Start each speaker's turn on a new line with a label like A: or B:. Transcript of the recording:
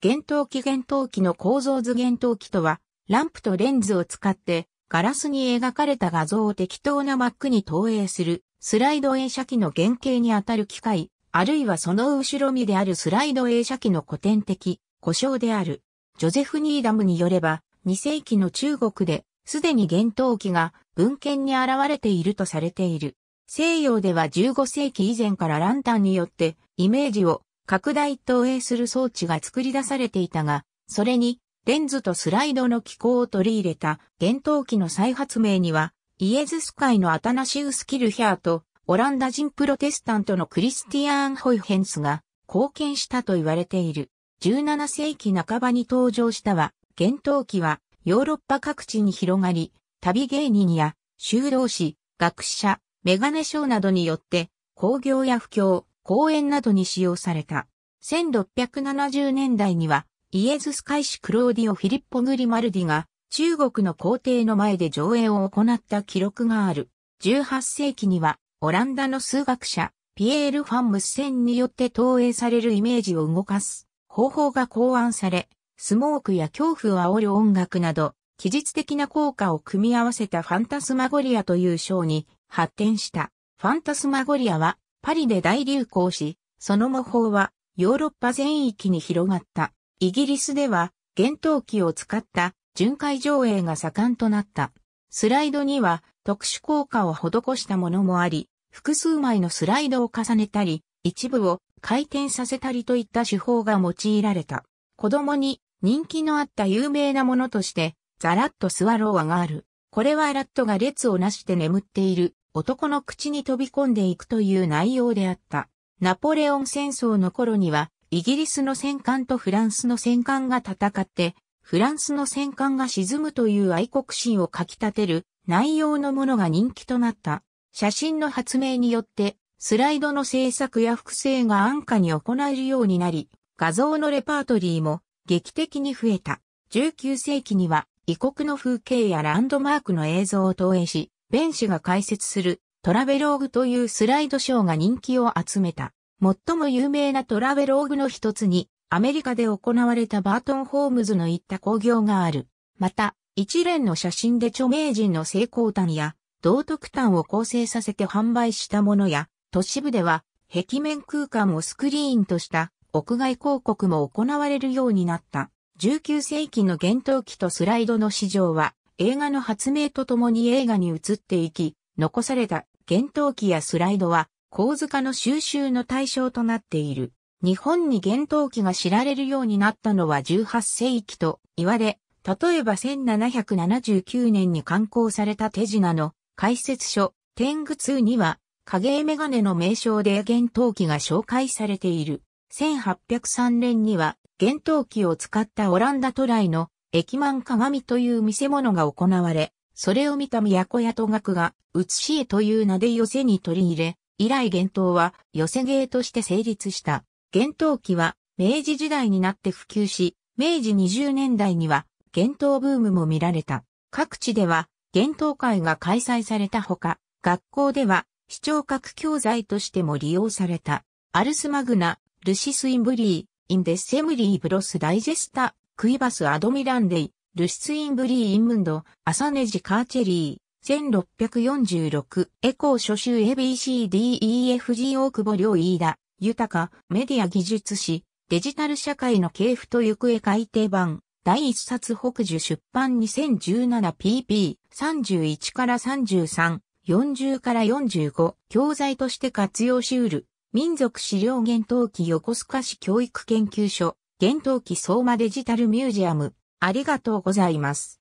A: 幻灯機幻灯機の構造図幻灯機とは、ランプとレンズを使って、ガラスに描かれた画像を適当なマックに投影する、スライド映写機の原型にあたる機械、あるいはその後ろ身であるスライド映写機の古典的、故障である。ジョゼフ・ニーダムによれば、2世紀の中国で、すでに幻灯機が文献に現れているとされている。西洋では15世紀以前からランタンによってイメージを拡大投影する装置が作り出されていたが、それにレンズとスライドの機構を取り入れた幻冬機の再発明には、イエズス会のアタナシウス・キルヒャーとオランダ人プロテスタントのクリスティアーン・ホイヘンスが貢献したと言われている。17世紀半ばに登場したは、幻冬機はヨーロッパ各地に広がり、旅芸人や修道士、学者、メガネ賞などによって工業や不況、公園などに使用された。1670年代には、イエズス海士クローディオ・フィリッポ・グリマルディが、中国の皇帝の前で上映を行った記録がある。18世紀には、オランダの数学者、ピエール・ファンムスセンによって投影されるイメージを動かす方法が考案され、スモークや恐怖を煽る音楽など、記述的な効果を組み合わせたファンタスマゴリアという章に発展した。ファンタスマゴリアはパリで大流行し、その模倣はヨーロッパ全域に広がった。イギリスでは、厳冬機を使った巡回上映が盛んとなった。スライドには特殊効果を施したものもあり、複数枚のスライドを重ねたり、一部を回転させたりといった手法が用いられた。子供に人気のあった有名なものとして、ザラッとスワローアがある。これはラットが列をなして眠っている男の口に飛び込んでいくという内容であった。ナポレオン戦争の頃には、イギリスの戦艦とフランスの戦艦が戦って、フランスの戦艦が沈むという愛国心をかき立てる内容のものが人気となった。写真の発明によって、スライドの制作や複製が安価に行えるようになり、画像のレパートリーも劇的に増えた。19世紀には異国の風景やランドマークの映像を投影し、ベン氏が解説するトラベローグというスライドショーが人気を集めた。最も有名なトラベローグの一つに、アメリカで行われたバートン・ホームズの言った興行がある。また、一連の写真で著名人の成功譚や、道徳譚を構成させて販売したものや、都市部では、壁面空間をスクリーンとした屋外広告も行われるようになった。19世紀の厳冬期とスライドの市場は映画の発明とともに映画に移っていき、残された幻灯機やスライドは構図化の収集の対象となっている。日本に幻灯機が知られるようになったのは18世紀と言われ、例えば1779年に刊行された手品の解説書、天狗2には、影絵メガネの名称で幻灯機が紹介されている。1803年には、幻灯機を使ったオランダトライの駅満鏡という見せ物が行われ、それを見た都や戸学が、写し絵という名で寄せに取り入れ、以来幻灯は寄せ芸として成立した。幻灯機は明治時代になって普及し、明治20年代には幻灯ブームも見られた。各地では幻灯会が開催されたほか、学校では視聴覚教材としても利用された。アルスマグナ、ルシスインブリー、インデッセムリーブロスダイジェスタ、クイバス・アドミランデイ、ルシツインブリー・インムンド、アサネジ・カーチェリー、1646、エコー書集 ABCDEFG 大久保良飯田、豊か、メディア技術史、デジタル社会の系譜と行方改定版、第1冊北樹出版 2017pp31 から33、40から45、教材として活用しうる、民族資料源登記横須賀市教育研究所、幻冬期相馬デジタルミュージアム、ありがとうございます。